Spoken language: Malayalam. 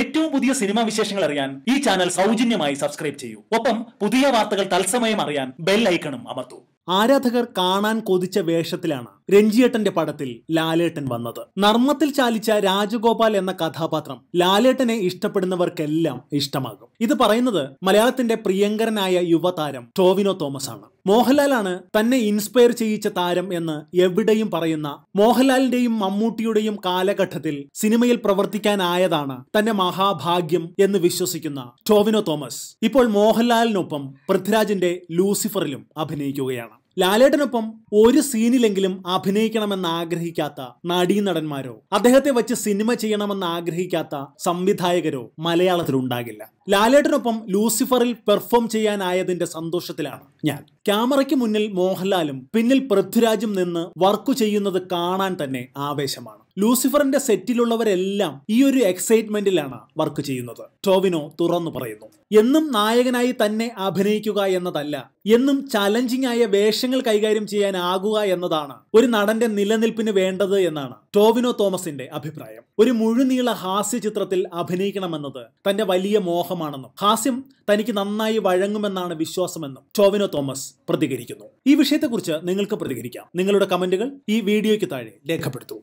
ഏറ്റവും പുതിയ സിനിമാ വിശേഷങ്ങൾ അറിയാൻ ഈ ചാനൽ സൗജന്യമായി സബ്സ്ക്രൈബ് ചെയ്യൂ ഒപ്പം പുതിയ വാർത്തകൾ തത്സമയം അറിയാൻ ബെൽ ഐക്കണും അമർത്തൂ ആരാധകർ കാണാൻ കൊതിച്ച വേഷത്തിലാണ് രഞ്ജിയേട്ടന്റെ പടത്തിൽ ലാലേട്ടൻ വന്നത് നർമ്മത്തിൽ ചാലിച്ച രാജഗോപാൽ എന്ന കഥാപാത്രം ലാലേട്ടനെ ഇഷ്ടപ്പെടുന്നവർക്കെല്ലാം ഇഷ്ടമാകും ഇത് പറയുന്നത് മലയാളത്തിന്റെ പ്രിയങ്കരനായ യുവതാരം ടോവിനോ തോമസ് ആണ് മോഹൻലാലാണ് തന്നെ ഇൻസ്പയർ ചെയ്യിച്ച താരം എന്ന് എവിടെയും പറയുന്ന മോഹൻലാലിന്റെയും മമ്മൂട്ടിയുടെയും കാലഘട്ടത്തിൽ സിനിമയിൽ പ്രവർത്തിക്കാനായതാണ് തന്നെ മഹാഭാഗ്യം എന്ന് വിശ്വസിക്കുന്ന ടോവിനോ തോമസ് ഇപ്പോൾ മോഹൻലാലിനൊപ്പം പൃഥ്വിരാജിന്റെ ലൂസിഫറിലും അഭിനയിക്കുകയാണ് ലാലേട്ടനൊപ്പം ഒരു സീനിലെങ്കിലും അഭിനയിക്കണമെന്ന് ആഗ്രഹിക്കാത്ത നടീ നടന്മാരോ അദ്ദേഹത്തെ വെച്ച് സിനിമ ചെയ്യണമെന്ന് ആഗ്രഹിക്കാത്ത സംവിധായകരോ മലയാളത്തിൽ ഉണ്ടാകില്ല ലാലേട്ടനൊപ്പം ലൂസിഫറിൽ പെർഫോം ചെയ്യാനായതിന്റെ സന്തോഷത്തിലാണ് ഞാൻ ക്യാമറയ്ക്ക് മുന്നിൽ മോഹൻലാലും പിന്നിൽ പൃഥ്വിരാജും നിന്ന് വർക്ക് ചെയ്യുന്നത് കാണാൻ തന്നെ ആവേശമാണ് ലൂസിഫറിന്റെ സെറ്റിലുള്ളവരെല്ലാം ഈ ഒരു എക്സൈറ്റ്മെന്റിലാണ് വർക്ക് ചെയ്യുന്നത് ടോവിനോ തുറന്നു പറയുന്നു എന്നും നായകനായി തന്നെ അഭിനയിക്കുക എന്നതല്ല എന്നും ചലഞ്ചിങ് ആയ വേഷങ്ങൾ കൈകാര്യം ചെയ്യാനാകുക എന്നതാണ് ഒരു നടന്റെ നിലനിൽപ്പിന് വേണ്ടത് എന്നാണ് ടോവിനോ തോമസിന്റെ അഭിപ്രായം ഒരു മുഴുനീള ഹാസ്യ ചിത്രത്തിൽ അഭിനയിക്കണമെന്നത് തന്റെ വലിയ മോഹമാണെന്നും ഹാസ്യം തനിക്ക് നന്നായി വഴങ്ങുമെന്നാണ് വിശ്വാസമെന്നും ടോവിനോ തോമസ് പ്രതികരിക്കുന്നു ഈ വിഷയത്തെക്കുറിച്ച് നിങ്ങൾക്ക് പ്രതികരിക്കാം നിങ്ങളുടെ കമന്റുകൾ ഈ വീഡിയോയ്ക്ക് താഴെ രേഖപ്പെടുത്തൂ